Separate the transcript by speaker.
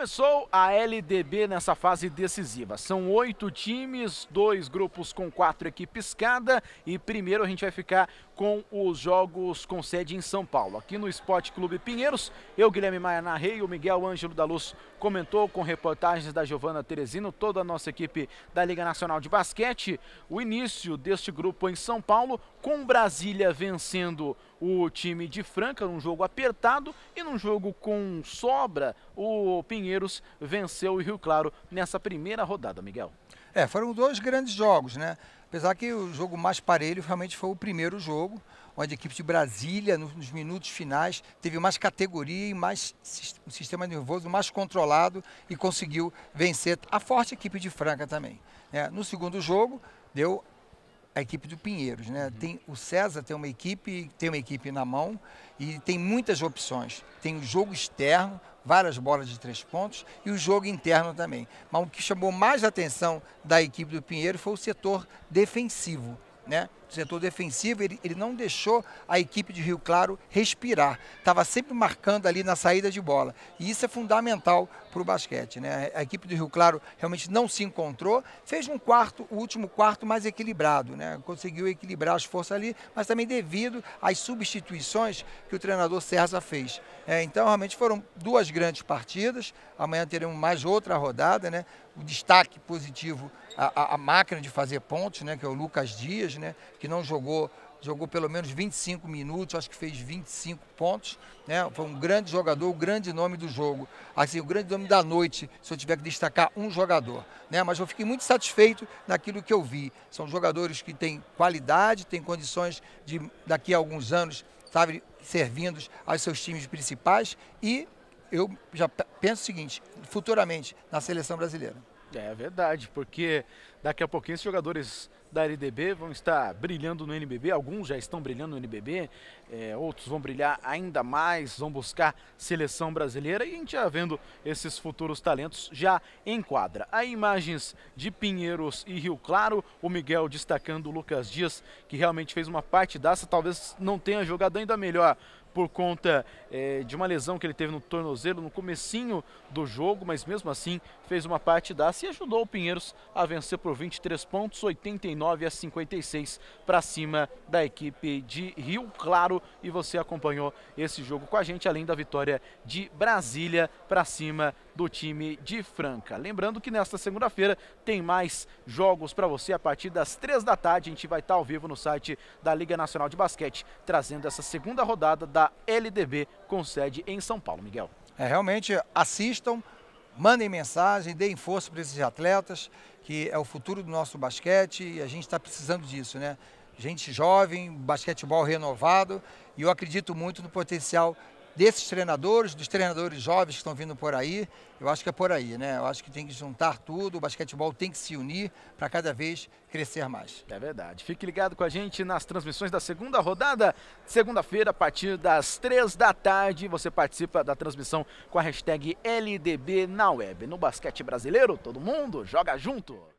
Speaker 1: Começou a LDB nessa fase decisiva. São oito times, dois grupos com quatro equipes cada. E primeiro a gente vai ficar com os jogos com sede em São Paulo. Aqui no Esporte Clube Pinheiros, eu, Guilherme Maia, narrei. O Miguel Ângelo da Luz comentou com reportagens da Giovana Teresino, toda a nossa equipe da Liga Nacional de Basquete. O início deste grupo em São Paulo, com Brasília vencendo o time de Franca num jogo apertado e num jogo com sobra, o Pinheiros venceu o Rio Claro nessa primeira rodada, Miguel. É, foram dois grandes
Speaker 2: jogos, né? Apesar que o jogo mais parelho realmente foi o primeiro jogo, onde a equipe de Brasília, nos minutos finais, teve mais categoria e mais um sistema nervoso mais controlado e conseguiu vencer a forte equipe de Franca também. É, no segundo jogo, deu equipe do Pinheiros, né? Uhum. Tem, o César tem uma equipe, tem uma equipe na mão e tem muitas opções. Tem o jogo externo, várias bolas de três pontos e o jogo interno também. Mas o que chamou mais a atenção da equipe do Pinheiro foi o setor defensivo, né? setor defensivo, ele, ele não deixou a equipe de Rio Claro respirar. Estava sempre marcando ali na saída de bola. E isso é fundamental para o basquete. Né? A equipe do Rio Claro realmente não se encontrou, fez um quarto, o último quarto mais equilibrado, né? conseguiu equilibrar as forças ali, mas também devido às substituições que o treinador César fez. É, então, realmente foram duas grandes partidas. Amanhã teremos mais outra rodada. Né? O destaque positivo, a, a, a máquina de fazer pontos, né? que é o Lucas Dias, né? que não jogou jogou pelo menos 25 minutos, acho que fez 25 pontos, né? Foi um grande jogador, o um grande nome do jogo, assim, o grande nome da noite, se eu tiver que destacar um jogador, né? Mas eu fiquei muito satisfeito naquilo que eu vi. São jogadores que têm qualidade, têm condições de daqui a alguns anos, sabe, servindo aos seus times principais e eu já penso o seguinte, futuramente na seleção brasileira.
Speaker 1: É verdade, porque daqui a pouquinho os jogadores da LDB vão estar brilhando no NBB, alguns já estão brilhando no NBB, é, outros vão brilhar ainda mais, vão buscar seleção brasileira e a gente já vendo esses futuros talentos já em quadra. Há imagens de Pinheiros e Rio Claro, o Miguel destacando o Lucas Dias, que realmente fez uma parte dessa, talvez não tenha jogado ainda melhor por conta é, de uma lesão que ele teve no tornozelo no comecinho do jogo, mas mesmo assim fez uma parte da e ajudou o Pinheiros a vencer por 23 pontos, 89 a 56 para cima da equipe de Rio Claro. E você acompanhou esse jogo com a gente, além da vitória de Brasília para cima do time de Franca. Lembrando que nesta segunda-feira tem mais jogos para você a partir das três da tarde. A gente vai estar tá ao vivo no site da Liga Nacional de Basquete, trazendo essa segunda rodada da LDB com sede em São Paulo. Miguel.
Speaker 2: É, realmente assistam, mandem mensagem, deem força para esses atletas, que é o futuro do nosso basquete e a gente está precisando disso, né? Gente jovem, basquetebol renovado e eu acredito muito no potencial desses treinadores, dos treinadores jovens que estão vindo por aí, eu acho que é por aí, né? Eu acho que tem que juntar tudo, o basquetebol tem que se unir para cada vez
Speaker 1: crescer mais. É verdade. Fique ligado com a gente nas transmissões da segunda rodada, segunda-feira, a partir das três da tarde. Você participa da transmissão com a hashtag LDB na web. No basquete brasileiro, todo mundo joga junto!